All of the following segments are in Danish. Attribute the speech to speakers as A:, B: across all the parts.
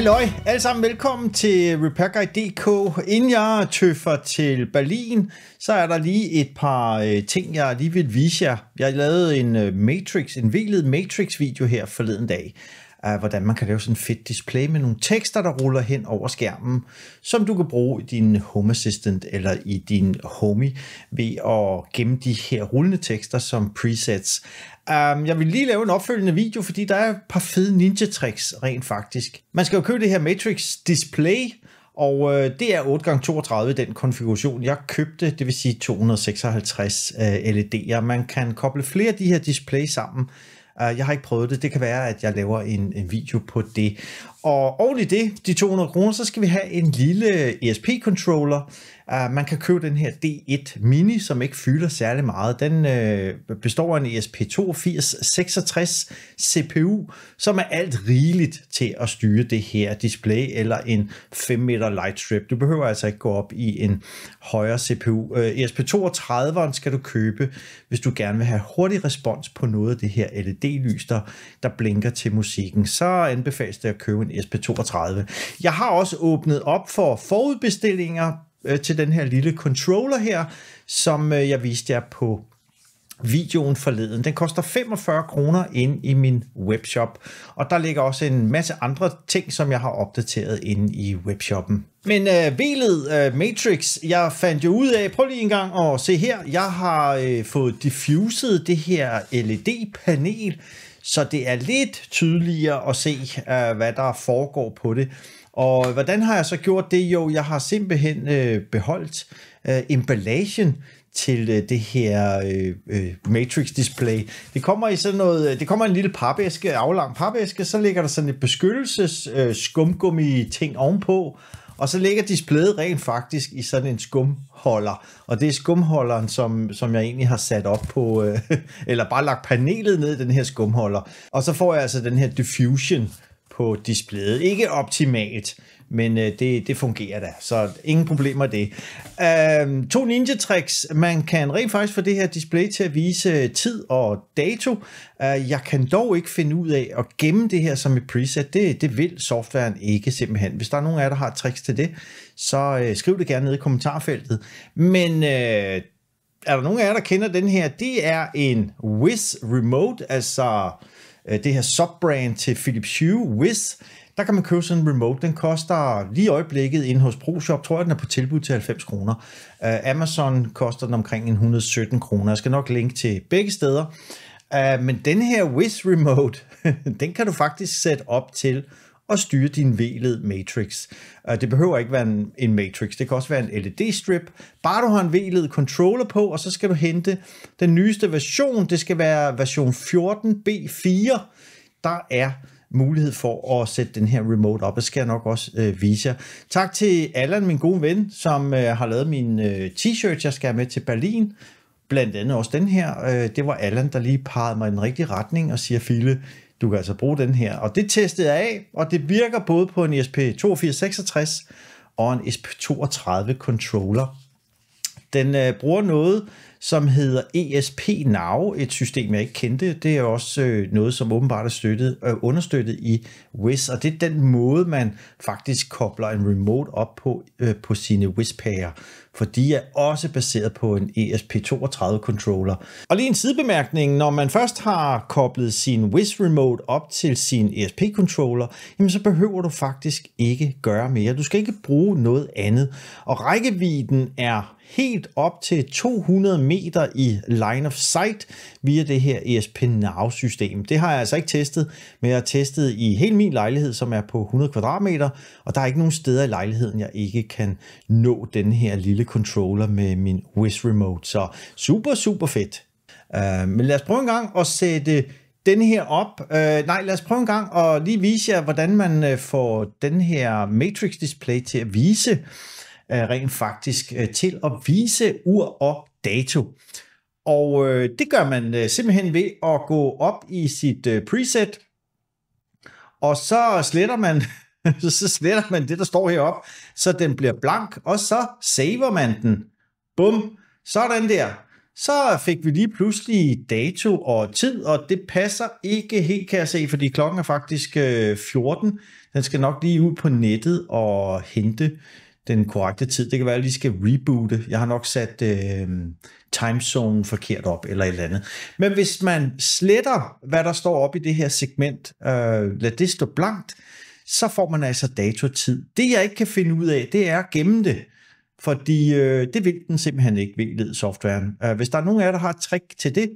A: Halløj, alle sammen velkommen til RepairGuide.dk. Inden jeg tøffer til Berlin, så er der lige et par øh, ting, jeg lige vil vise jer. Jeg lavede en øh, Matrix, en velet Matrix-video her forleden dag uh, hvordan man kan lave sådan en fedt display med nogle tekster, der ruller hen over skærmen, som du kan bruge i din Home Assistant eller i din Homey ved at gemme de her rullende tekster som presets. Um, jeg vil lige lave en opfølgende video, fordi der er et par fede ninja tricks rent faktisk. Man skal jo købe det her Matrix Display, og øh, det er 8x32 den konfiguration, jeg købte, det vil sige 256 øh, LED'er. Man kan koble flere af de her display sammen, Øh, jeg har ikke prøvet det. Det kan være, at jeg laver en, en video på det. Og oven i det, de 200 kroner, så skal vi have en lille ESP-controller. Uh, man kan købe den her D1 Mini, som ikke fylder særlig meget. Den uh, består af en e ESP8266 CPU, som er alt rigeligt til at styre det her display eller en 5 meter light strip. Du behøver altså ikke gå op i en højere CPU. Uh, ESP32'eren skal du købe, hvis du gerne vil have hurtig respons på noget af det her LED-lys, der, der blinker til musikken. Så anbefales det at købe en en SP32. Jeg har også åbnet op for forudbestillinger øh, til den her lille controller her, som øh, jeg viste jer på videoen forleden. Den koster 45 kroner ind i min webshop, og der ligger også en masse andre ting, som jeg har opdateret inde i webshoppen. Men øh, bilet øh, Matrix, jeg fandt jo ud af, prøv lige en gang at se her, jeg har øh, fået diffuset det her LED-panel så det er lidt tydeligere at se, øh, hvad der foregår på det. Og hvordan har jeg så gjort det? Jo, jeg har simpelthen øh, beholdt øh, emballagen til øh, det her øh, øh matrix display. Det kommer i sådan noget, øh, det kommer en lille papæske, aflang papæske, så ligger der sådan et beskyttelses øh, skumgummi ting ovenpå, og så ligger displayet rent faktisk i sådan en skumholder. Og det er skumholderen, som, som jeg egentlig har sat op på, øh, eller bare lagt panelet ned i den her skumholder. Og så får jeg altså den her diffusion på displayet. Ikke optimalt, men øh, det, det fungerer da, så ingen problemer med det. Øh, to ninja tricks. Man kan rent faktisk få det her display til at vise øh, tid og dato. Øh, jeg kan dog ikke finde ud af at gemme det her som et preset. Det, det vil softwaren ikke simpelthen. Hvis der er nogen af jer, der har tricks til det, så øh, skriv det gerne ned i kommentarfeltet. Men øh, er der nogen af jer, der kender den her? Det er en Wiz Remote, altså øh, det her subbrand til Philips Hue, Wiz der kan man købe sådan en remote. Den koster lige i øjeblikket inde hos ProShop, tror jeg, den er på tilbud til 90 kroner. Uh, Amazon koster den omkring 117 kroner. Jeg skal nok linke til begge steder. Uh, men den her Wiz Remote, den kan du faktisk sætte op til at styre din veled matrix. Uh, det behøver ikke være en, en matrix, det kan også være en LED-strip. Bare du har en veled controller på, og så skal du hente den nyeste version. Det skal være version 14B4. Der er mulighed for at sætte den her remote op. Det skal jeg nok også øh, vise jer. Tak til Allan, min gode ven, som øh, har lavet min øh, t-shirt, jeg skal have med til Berlin. Blandt andet også den her. Øh, det var Allan, der lige pegede mig i den rigtige retning og siger, Fille, du kan altså bruge den her. Og det testede jeg af, og det virker både på en e ESP8266 og en ESP32 controller. Den øh, bruger noget som hedder ESP Now, et system, jeg ikke kendte. Det er også øh, noget, som åbenbart er støttet, øh, understøttet i WIS, og det er den måde, man faktisk kobler en remote op på, øh, på sine wis pager for de er også baseret på en ESP32-controller. Og lige en sidebemærkning, når man først har koblet sin WIS Remote op til sin ESP-controller, så behøver du faktisk ikke gøre mere. Du skal ikke bruge noget andet. Og rækkevidden er helt op til 200 meter i line of sight via det her ESP Now system. Det har jeg altså ikke testet, men jeg har testet i hele min lejlighed, som er på 100 kvadratmeter, og der er ikke nogen steder i lejligheden, jeg ikke kan nå den her lille controller med min Wiz Remote. Så super, super fedt. Øh, men lad os prøve en gang at sætte den her op. Øh, nej, lad os prøve en gang at lige vise jer, hvordan man øh, får den her Matrix Display til at vise Øh, rent faktisk øh, til at vise ur og dato. Og øh, det gør man øh, simpelthen ved at gå op i sit øh, preset, og så sletter man så sletter man det, der står herop, så den bliver blank, og så saver man den. Bum, sådan der. Så fik vi lige pludselig dato og tid, og det passer ikke helt, kan jeg se, fordi klokken er faktisk 14. Øh, den skal nok lige ud på nettet og hente den korrekte tid. Det kan være, at jeg lige skal reboote. Jeg har nok sat øh, timezonen forkert op eller et eller andet. Men hvis man sletter, hvad der står op i det her segment, øh, lad det stå blankt, så får man altså tid. Det jeg ikke kan finde ud af, det er at gemme det. Fordi øh, det vil den simpelthen ikke, ved softwaren. Øh, hvis der er nogen af jer, der har et trick til det,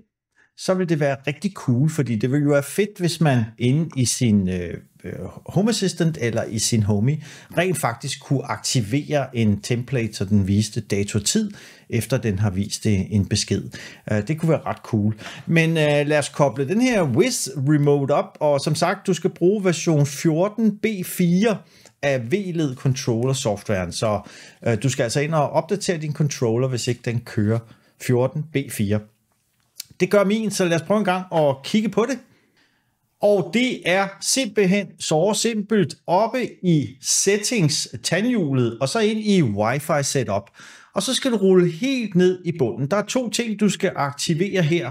A: så vil det være rigtig cool, fordi det vil jo være fedt, hvis man inde i sin øh, øh Home Assistant eller i sin Homey rent faktisk kunne aktivere en template, så den viste dato og tid, efter den har vist en besked. Øh, det kunne være ret cool. Men øh, lad os koble den her Wiz Remote op, og som sagt, du skal bruge version 14b4 af VLED Controller softwaren, så øh, du skal altså ind og opdatere din controller, hvis ikke den kører 14b4. Det gør min, så lad os prøve en gang at kigge på det. Og det er simpelthen så simpelt oppe i settings tandhjulet, og så ind i Wi-Fi setup. Og så skal du rulle helt ned i bunden. Der er to ting, du skal aktivere her.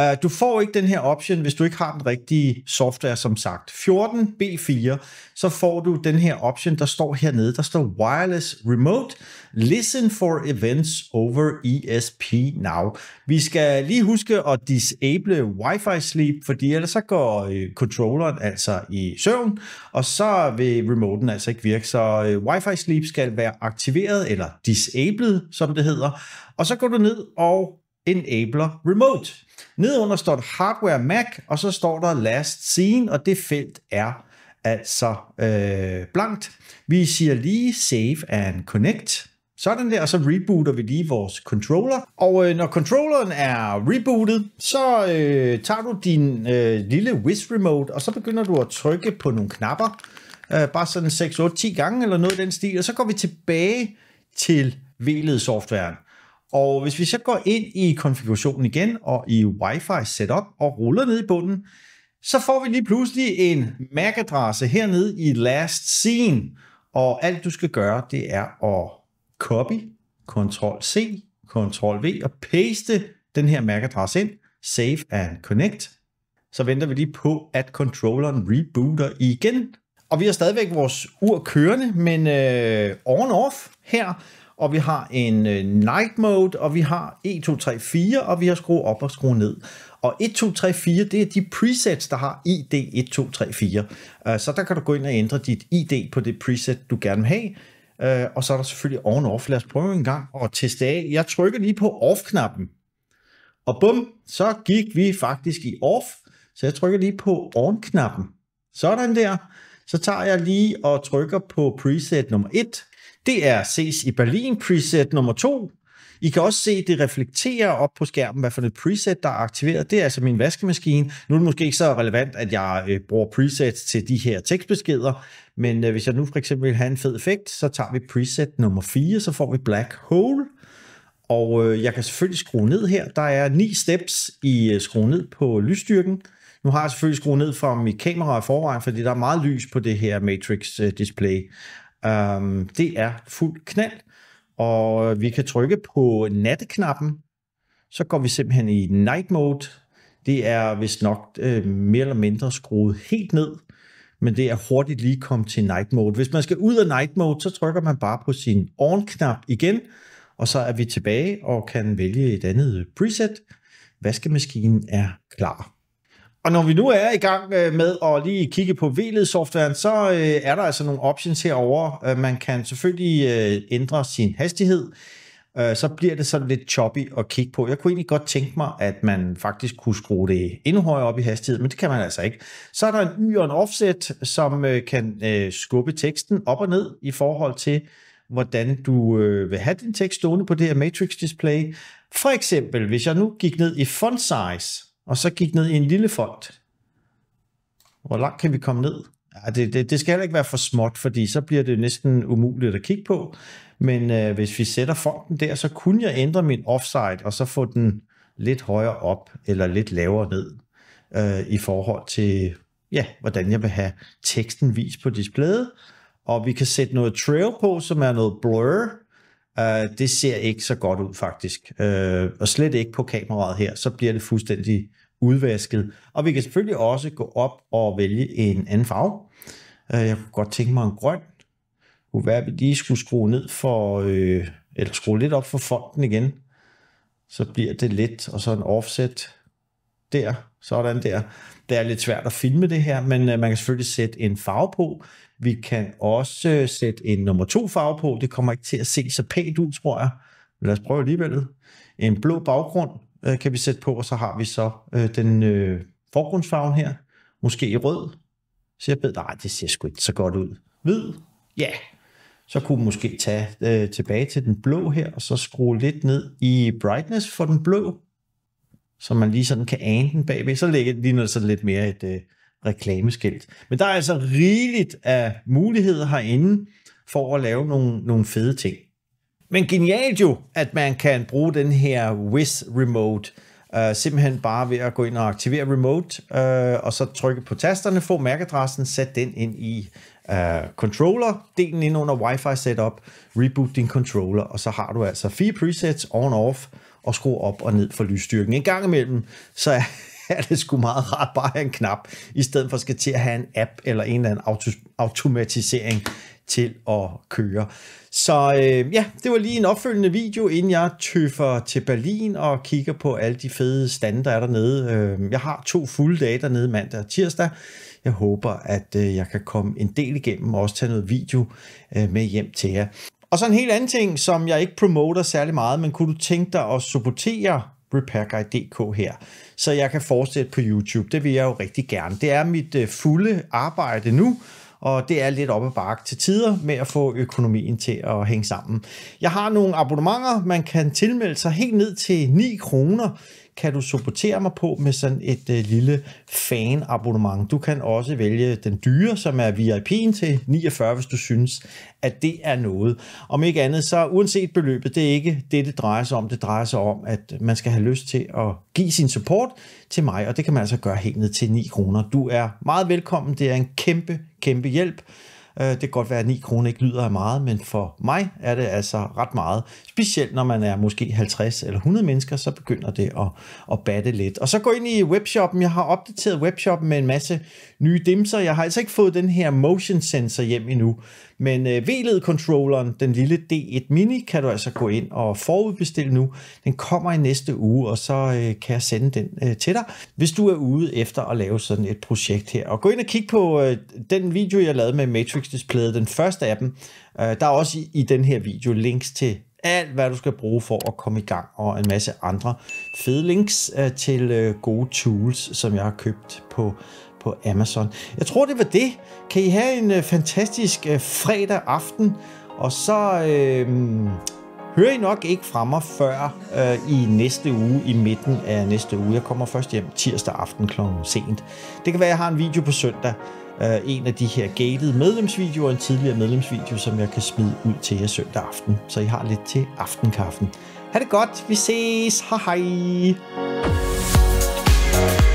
A: Øh, du får ikke den her option, hvis du ikke har den rigtige software, som sagt. 14B4, så får du den her option, der står hernede. Der står Wireless Remote. Listen for events over ESP Now. Vi skal lige huske at disable Wi-Fi sleep, fordi ellers så går øh, controlleren altså i søvn, og så vil remoten altså ikke virke. Så øh, Wi-Fi sleep skal være aktiveret eller disabled, som det hedder. Og så går du ned og Enabler Remote. Nedenunder står der Hardware Mac, og så står der Last Seen, og det felt er altså øh, blankt. Vi siger lige Save and Connect. Sådan der, og så rebooter vi lige vores controller. Og øh, når controlleren er rebootet, så øh, tager du din øh, lille Wiz Remote, og så begynder du at trykke på nogle knapper. Øh, bare sådan 6, 8, 10 gange eller noget af den stil, og så går vi tilbage til vled softwaren. Og hvis vi så går ind i konfigurationen igen og i Wi-Fi setup og ruller ned i bunden, så får vi lige pludselig en MAC-adresse hernede i last scene. Og alt du skal gøre, det er at copy, Ctrl-C, Ctrl-V og paste den her MAC-adresse ind, save and connect. Så venter vi lige på, at controlleren rebooter igen. Og vi har stadigvæk vores ur kørende, men øh, on-off her, og vi har en øh, night mode, og vi har 1, 2, 3, 4, og vi har skruet op og skruet ned. Og 1, 2, 3, 4, det er de presets, der har ID 1, 2, 3, 4. så der kan du gå ind og ændre dit ID på det preset, du gerne vil have. Uh, og så er der selvfølgelig on off. Lad os prøve en gang at teste af. Jeg trykker lige på off-knappen. Og bum, så gik vi faktisk i off. Så jeg trykker lige på on-knappen. Sådan der. Så tager jeg lige og trykker på preset nummer 1. Det er ses i Berlin preset nummer 2. I kan også se, det reflekterer op på skærmen, hvad for et preset, der er aktiveret. Det er altså min vaskemaskine. Nu er det måske ikke så relevant, at jeg øh, bruger presets til de her tekstbeskeder, men øh, hvis jeg nu for eksempel vil have en fed effekt, så tager vi preset nummer 4, så får vi Black Hole. Og øh, jeg kan selvfølgelig skrue ned her. Der er ni steps i øh, skrue ned på lysstyrken. Nu har jeg selvfølgelig skruet ned fra mit kamera i forvejen, fordi der er meget lys på det her Matrix-display. Øh, Um, det er fuld knald, og vi kan trykke på natteknappen, så går vi simpelthen i night mode. Det er vist nok uh, mere eller mindre skruet helt ned, men det er hurtigt lige kommet til night mode. Hvis man skal ud af night mode, så trykker man bare på sin on-knap igen, og så er vi tilbage og kan vælge et andet preset. Vaskemaskinen er klar. Og når vi nu er i gang øh, med at lige kigge på VLED-softwaren, så øh, er der altså nogle options herover. Øh, man kan selvfølgelig ændre sin hastighed, så bliver det sådan lidt choppy at kigge på. Jeg kunne egentlig godt tænke mig, at man faktisk kunne skrue det endnu højere op i hastighed, men det kan man altså ikke. Så er der en y og en offset, som kan skubbe teksten op og ned i forhold til, hvordan du vil have din tekst stående på det her matrix display. For eksempel, hvis jeg nu gik ned i font size, og så gik ned i en lille fond. Hvor langt kan vi komme ned? Ja, det, det, det skal heller ikke være for småt, fordi så bliver det næsten umuligt at kigge på. Men øh, hvis vi sætter fonden der, så kunne jeg ændre min offside, og så få den lidt højere op, eller lidt lavere ned, øh, i forhold til, ja, hvordan jeg vil have teksten vist på displayet. Og vi kan sætte noget trail på, som er noget blur, Øh, det ser ikke så godt ud faktisk. Øh, og slet ikke på kameraet her, så bliver det fuldstændig udvasket. Og vi kan selvfølgelig også gå op og vælge en anden farve. Øh, jeg kunne godt tænke mig en grøn. Det kunne være, at vi lige skulle skrue ned for, uh, eller skrue lidt op for fonden igen. Så bliver det lidt, og så en offset der, sådan der det er lidt svært at filme det her, men øh, man kan selvfølgelig sætte en farve på. Vi kan også øh, sætte en nummer to farve på. Det kommer ikke til at se så pænt ud, tror jeg. Lad os prøve alligevel. En blå baggrund øh, kan vi sætte på, og så har vi så øh, den øh, forgrundsfarve her. Måske i rød. Så jeg bedre, nej, det ser sgu ikke så godt ud. Hvid? Ja. Så kunne vi måske tage øh, tilbage til den blå her, og så skrue lidt ned i brightness for den blå så man lige sådan kan ane den bagved, så lige det sådan lidt mere et øh, reklameskilt. Men der er altså rigeligt af muligheder herinde for at lave nogle, nogle fede ting. Men genialt jo, at man kan bruge den her Wiz Remote, øh, simpelthen bare ved at gå ind og aktivere Remote, øh, og så trykke på tasterne, få MAC-adressen, sæt den ind i øh, controller, delen ind under Wi-Fi setup, reboot din controller, og så har du altså fire presets on-off, at skrue op og ned for lysstyrken. En gang imellem, så er det sgu meget rart bare at have en knap, i stedet for at skal til at have en app eller en eller anden auto, automatisering til at køre. Så øh, ja, det var lige en opfølgende video, inden jeg tøffer til Berlin og kigger på alle de fede stande, der er dernede. Øh, jeg har to fulde dage dernede mandag og tirsdag. Jeg håber, at øh, jeg kan komme en del igennem og også tage noget video øh, med hjem til jer. Og så en helt anden ting, som jeg ikke promoter særlig meget, men kunne du tænke dig at supportere repairguide.dk her, så jeg kan fortsætte på YouTube. Det vil jeg jo rigtig gerne. Det er mit øh, fulde arbejde nu, og det er lidt op ad bakke til tider med at få økonomien til at hænge sammen. Jeg har nogle abonnementer, man kan tilmelde sig helt ned til 9 kroner, kan du supportere mig på med sådan et øh, lille fan-abonnement. Du kan også vælge den dyre, som er VIP'en til 49, hvis du synes, at det er noget. Om ikke andet, så uanset beløbet, det er ikke det, det drejer sig om. Det drejer sig om, at man skal have lyst til at give sin support til mig, og det kan man altså gøre helt ned til 9 kroner. Du er meget velkommen. Det er en kæmpe, kæmpe hjælp. Øh, det kan godt være, at 9 kroner ikke lyder af meget, men for mig er det altså ret meget. Specielt når man er måske 50 eller 100 mennesker, så begynder det at, at batte lidt. Og så gå ind i webshoppen. Jeg har opdateret webshoppen med en masse nye dimser. Jeg har altså ikke fået den her motion sensor hjem endnu, men øh, VLED-controlleren, den lille D1 Mini, kan du altså gå ind og forudbestille nu. Den kommer i næste uge, og så øh, kan jeg sende den øh, til dig, hvis du er ude efter at lave sådan et projekt her. Og gå ind og kig på øh, den video, jeg lavede med Matrix udskiftningsplade, den første af dem. Øh, der er også i, i den her video links til alt, hvad du skal bruge for at komme i gang, og en masse andre fede links øh, til øh, gode tools, som jeg har købt på på Amazon. Jeg tror, det var det. Kan I have en fantastisk fredag aften, og så øh, hører I nok ikke fra mig før øh, i næste uge, i midten af næste uge. Jeg kommer først hjem tirsdag aften kl. sent. Det kan være, at jeg har en video på søndag, øh, en af de her gated medlemsvideoer, en tidligere medlemsvideo, som jeg kan smide ud til jer søndag aften, så I har lidt til aftenkaffen. Ha' det godt, vi ses, hej hej!